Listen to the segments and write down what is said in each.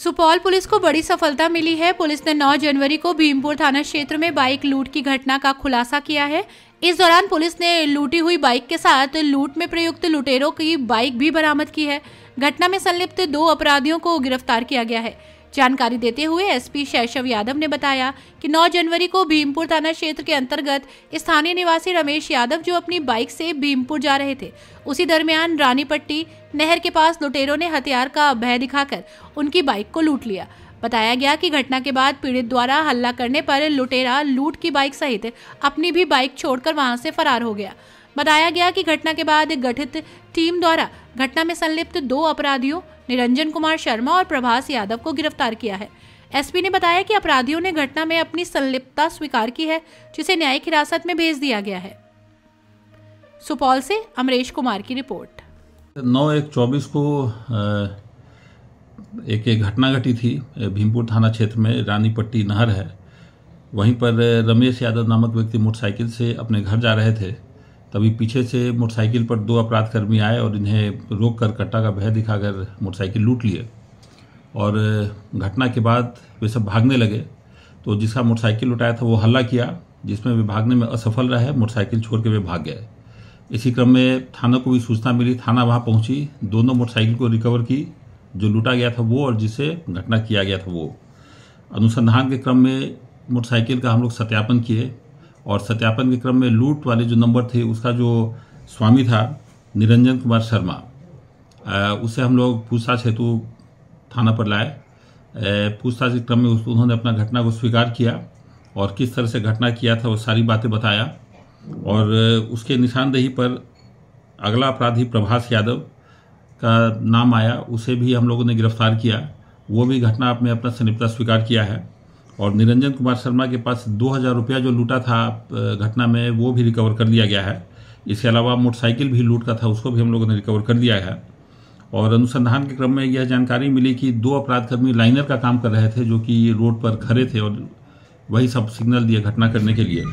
Supaul police को बड़ी सफलता मिली है पुलिस ने 9 जनवरी को भीमपुर थाना क्षेत्र में बाइक लूट की घटना का खुलासा किया है इस दौरान पुलिस ने लूटी हुई बाइक के साथ लूट में प्रयुक्त लुटेरों की बाइक भी बरामद की है घटना में संलिप्त दो अपराधियों को गिरफ्तार किया गया है जानकारी देते हुए एसपी शैशव यादव ने बताया कि 9 जनवरी को भीमपुर थाना क्षेत्र के अंतर्गत स्थानीय निवासी रमेश यादव जो अपनी बाइक से भीमपुर जा रहे थे उसी दरमियान रानीपट्टी नहर के पास लुटेरों ने हथियार का भय दिखाकर उनकी बाइक को लूट लिया बताया गया कि घटना के बाद पीड़ित द्वारा हल्ला करने पर लुटेरा लूट की बाइक सहित अपनी भी बाइक छोड़कर वहां से फरार हो गया बताया गया कि घटना के बाद एक गठित टीम द्वारा घटना में संलिप्त दो अपराधियों निरंजन कुमार शर्मा और प्रभास यादव को गिरफ्तार किया है एसपी ने बताया कि अपराधियों ने घटना में अपनी संलिप्तता स्वीकार की है जिसे न्यायिक हिरासत में भेज दिया गया है सुपौल से अमरेश कुमार की रिपोर्ट नौ एक चौबीस को एक एक घटना घटी थी भीमपुर थाना क्षेत्र में रानी पट्टी नहर है वहीं पर रमेश यादव नामक व्यक्ति मोटरसाइकिल से अपने घर जा रहे थे तभी पीछे से मोटरसाइकिल पर दो अपराधकर्मी आए और इन्हें रोक कर कट्टा का भय दिखाकर मोटरसाइकिल लूट लिए और घटना के बाद वे सब भागने लगे तो जिसका मोटरसाइकिल लुटाया था वो हल्ला किया जिसमें वे भागने में असफल रहे मोटरसाइकिल छोड़ के वे भाग गए इसी क्रम में थाना को भी सूचना मिली थाना वहाँ पहुँची दोनों मोटरसाइकिल को रिकवर की जो लूटा गया था वो और जिसे घटना किया गया था वो अनुसंधान के क्रम में मोटरसाइकिल का हम लोग सत्यापन किए और सत्यापन के क्रम में लूट वाले जो नंबर थे उसका जो स्वामी था निरंजन कुमार शर्मा उसे हम लोग पूछताछ हेतु थाना पर लाए पूछताछ के क्रम में उस उन्होंने अपना घटना को स्वीकार किया और किस तरह से घटना किया था वो सारी बातें बताया और उसके निशानदेही पर अगला अपराधी प्रभास यादव का नाम आया उसे भी हम लोगों ने गिरफ्तार किया वो भी घटना में अपना संलिप्तता स्वीकार किया है और निरंजन कुमार शर्मा के पास दो हज़ार रुपया जो लूटा था घटना में वो भी रिकवर कर लिया गया है इसके अलावा मोटरसाइकिल भी लूट का था उसको भी हम लोगों ने रिकवर कर दिया है और अनुसंधान के क्रम में यह जानकारी मिली कि दो अपराधकर्मी लाइनर का काम कर रहे थे जो कि रोड पर खड़े थे और वही सब सिग्नल दिए घटना करने के लिए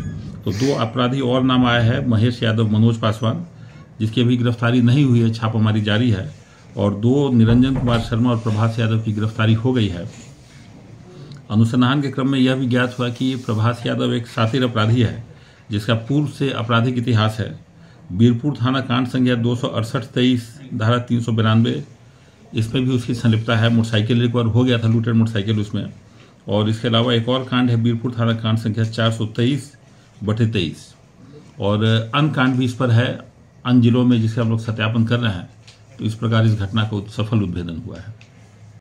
तो दो अपराधी और नाम आया है महेश यादव मनोज पासवान जिसकी अभी गिरफ्तारी नहीं हुई है छापामारी जारी है और दो निरंजन कुमार शर्मा और प्रभास यादव की गिरफ्तारी हो गई है अनुसंधान के क्रम में यह भी ज्ञात हुआ कि प्रभास यादव एक शातिर अपराधी है जिसका पूर्व से आपराधिक इतिहास है बीरपुर थाना कांड संख्या दो सौ अड़सठ तेईस धारा तीन सौ बिरानवे इसमें भी उसकी संलिप्तता है मोटरसाइकिल एक बार हो गया था लूटेड मोटरसाइकिल उसमें और इसके अलावा एक और कांड है बीरपुर थाना कांड संख्या चार सौ तेईस बटे तेईस और अन्य कांड भी इस पर है अन्य जिलों में जिसे हम लोग सत्यापन कर रहे हैं तो इस प्रकार इस घटना को सफल उद्भेदन हुआ है